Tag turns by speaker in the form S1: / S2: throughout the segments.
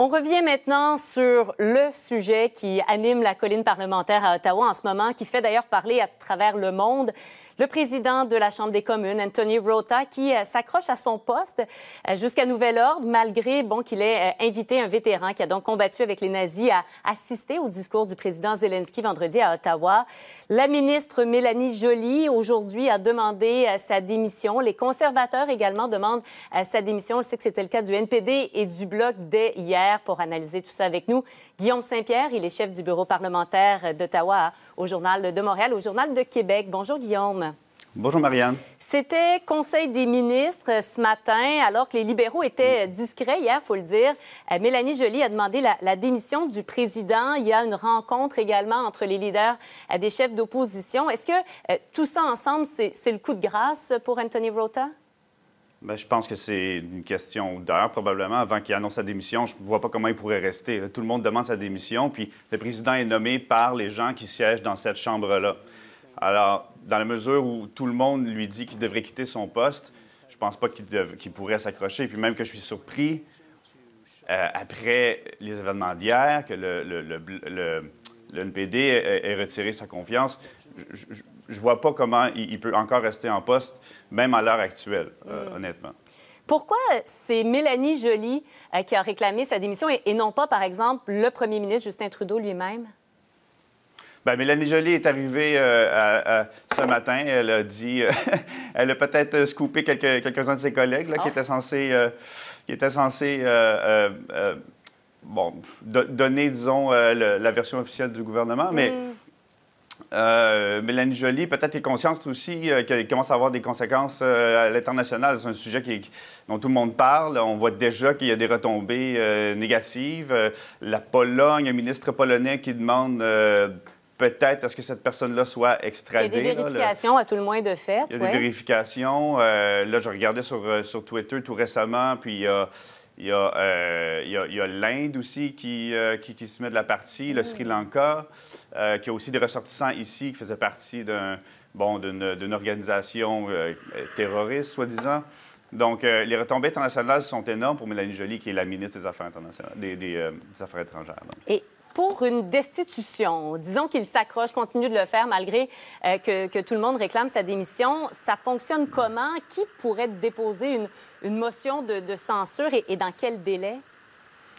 S1: On revient maintenant sur le sujet qui anime la colline parlementaire à Ottawa en ce moment, qui fait d'ailleurs parler à travers le monde. Le président de la Chambre des communes, Anthony Rota, qui euh, s'accroche à son poste euh, jusqu'à nouvel ordre, malgré bon, qu'il ait euh, invité un vétéran qui a donc combattu avec les nazis à assister au discours du président Zelensky vendredi à Ottawa. La ministre Mélanie Joly, aujourd'hui, a demandé sa démission. Les conservateurs également demandent sa démission. On sait que c'était le cas du NPD et du Bloc dès hier pour analyser tout ça avec nous. Guillaume Saint-Pierre, il est chef du bureau parlementaire d'Ottawa au Journal de Montréal, au Journal de Québec. Bonjour Guillaume. Bonjour Marianne. C'était Conseil des ministres ce matin, alors que les libéraux étaient mm. discrets hier, il faut le dire. Euh, Mélanie Joly a demandé la, démission du président. Il y a une rencontre également entre les leaders euh, des chefs d'opposition. Est-ce que euh, tout ça ensemble, c'est le coup de grâce pour Anthony Rota?
S2: Ben, je pense que c'est une question d'heure, probablement. Avant qu'il annonce sa démission, je ne vois pas comment il pourrait rester. Tout le monde demande sa démission, puis le président est nommé par les gens qui siègent dans cette Chambre-là. Alors, dans la mesure où tout le monde lui dit qu'il devrait quitter son poste, je ne pense pas qu'il pourrait s'accrocher. Puis même que je suis surpris, euh, après les événements d'hier, que le, le, NPD ait retiré sa confiance, je vois pas comment il, peut encore rester en poste, même à l'heure actuelle, euh, mm. honnêtement.
S1: Pourquoi c'est Mélanie Joly euh, qui a réclamé sa démission et, non pas, par exemple, le premier ministre Justin Trudeau lui-même?
S2: Bien, Mélanie Joly est arrivée euh, ce matin. Elle a dit. elle a peut-être scoopé quelques, quelques-uns de ses collègues là, qui oh. étaient censés. qui étaient censés bon, donner, disons, la version officielle du gouvernement. Mais mm. Euh, Mélanie peut-être est consciente aussi euh, qu'elle commence à avoir des conséquences euh, à l'international. C'est un sujet qui, dont tout le monde parle. On voit déjà qu'il y a des retombées euh, négatives. la Pologne, un ministre polonais qui demande peut-être à ce que cette personne-là soit extradée. Il y a des vérifications,
S1: à tout le moins, de fait. Il y a des
S2: vérifications. là, je regardais sur, sur Twitter tout récemment, puis il y euh, il y a, l'Inde aussi euh, qui, se met de la partie, le mm. Sri Lanka, euh, qui a aussi des ressortissants ici qui faisaient partie d'un, bon, d'une, organisation terroriste, soi-disant. Donc, les retombées internationales sont énormes pour Mélanie jolie qui est la ministre des Affaires, internationales, des, Affaires étrangères
S1: pour une destitution. Disons qu'il s'accroche, continue de le faire malgré euh, que, tout le monde réclame sa démission. Ça fonctionne comment? Qui pourrait déposer une, motion de, censure et, dans quel délai?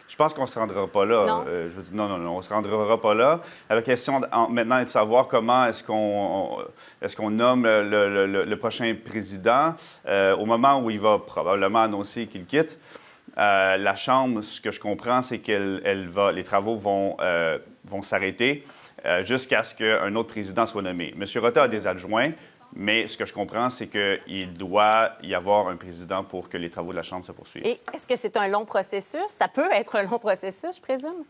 S2: Je pense qu'on ne se rendra pas là. Non. Euh, je non, non, on ne se rendra pas là. La question maintenant est de savoir comment est-ce qu'on nomme le, prochain président euh, au moment où il va probablement annoncer qu'il quitte. Euh, la Chambre, ce que je comprends, c'est que les travaux vont, euh, vont s'arrêter euh, jusqu'à ce qu'un autre président soit nommé. M. Rota a des adjoints, mais ce que je comprends, c'est qu'il doit y avoir un président pour que les travaux de la Chambre se poursuivent. Et
S1: est-ce que c'est un long processus? Ça peut être un long processus, je présume?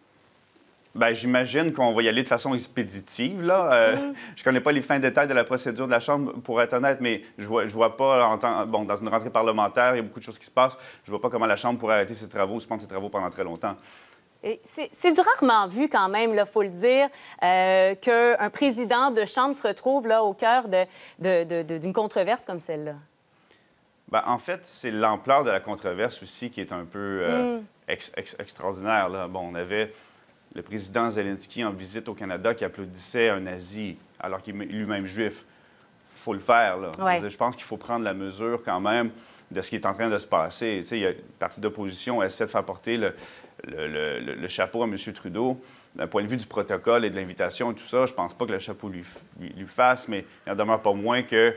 S2: Ben, J'imagine qu'on va y aller de façon expéditive. Là. Euh, je ne connais pas les fins détails de la procédure de la Chambre, pour être honnête, mais je ne vois, je vois pas, bon, dans une rentrée parlementaire, il y a beaucoup de choses qui se passent. Je ne vois pas comment la Chambre pourrait arrêter ses travaux, suspendre ses travaux pendant très longtemps.
S1: C'est du rarement vu quand même, il faut le dire, euh, qu'un président de Chambre se retrouve là, au cœur d'une de, controverse comme celle-là.
S2: Ben, en fait, c'est l'ampleur de la controverse aussi qui est un peu euh, mm. extraordinaire. Là. Bon, on avait le président Zelensky en visite au Canada qui applaudissait un nazi alors qu'il est lui-même juif. Il faut le faire. Là. Je pense qu'il faut prendre la mesure quand même de ce qui est en train de se passer. Tu sais, il y a partie d'opposition essaie de faire porter le, chapeau à M. Trudeau. D'un point de vue du protocole et de l'invitation et tout ça, je pense pas que le chapeau lui, fasse, mais il n'en demeure pas moins que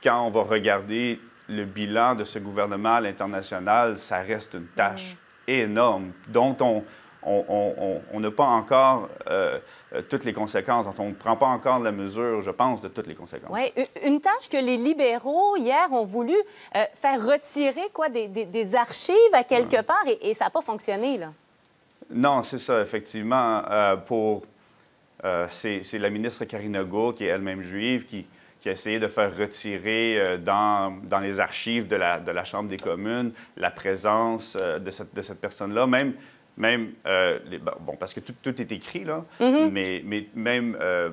S2: quand on va regarder le bilan de ce gouvernement à l'international, ça reste une tâche énorme dont on on n'a pas encore euh, euh, toutes les conséquences, on ne prend pas encore la mesure, je pense, de toutes les conséquences.
S1: Oui, une tâche que les libéraux, hier, ont voulu euh, faire retirer quoi, des, archives à quelque part et, ça n'a pas fonctionné. Là.
S2: Non, c'est ça, effectivement. pour, c'est la ministre Karina Gould, qui est elle-même juive, qui, qui a essayé de faire retirer dans, les archives de la, de la, Chambre des communes la présence de cette, de cette personne-là, même même, euh, bon, parce que tout, est écrit, là, mm-hmm. mais, mais, même euh,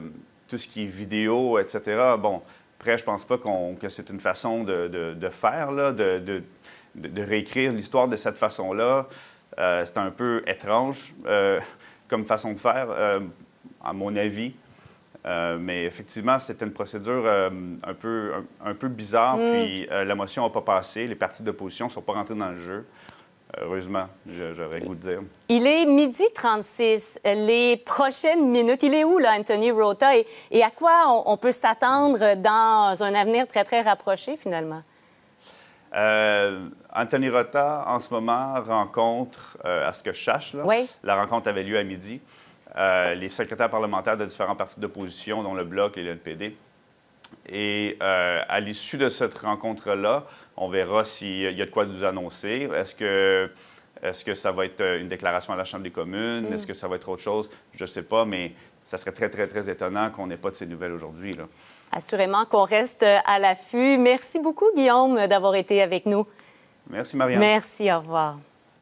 S2: tout ce qui est vidéo, etc., bon, après, je pense pas que c'est une façon de, de, faire, là, de, de réécrire l'histoire de cette façon-là. Euh, c'est un peu étrange comme façon de faire, à mon avis. mais effectivement, c'était une procédure un, peu, un, peu bizarre, mm. puis la motion n'a pas passé, les partis d'opposition ne sont pas rentrés dans le jeu. Heureusement, j'aurais goût de dire.
S1: Il est midi 36. Les prochaines minutes, il est où, là, Anthony Rota, et, à quoi on, peut s'attendre dans un avenir très, très rapproché, finalement?
S2: Euh, Anthony Rota, en ce moment, rencontre, euh, à ce que je cherche, là, la rencontre avait lieu à midi. Euh, les secrétaires parlementaires de différents partis d'opposition, dont le Bloc et le NPD, et euh, à l'issue de cette rencontre-là, on verra s'il euh, y a de quoi nous annoncer. Est-ce que, est que ça va être euh, une déclaration à la Chambre des communes? Mm. Est-ce que ça va être autre chose? Je ne sais pas, mais ça serait très, très, très étonnant qu'on n'ait pas de ces nouvelles aujourd'hui.
S1: Assurément qu'on reste à l'affût. Merci beaucoup, Guillaume, d'avoir été avec nous. Merci, Marianne. Merci, au revoir.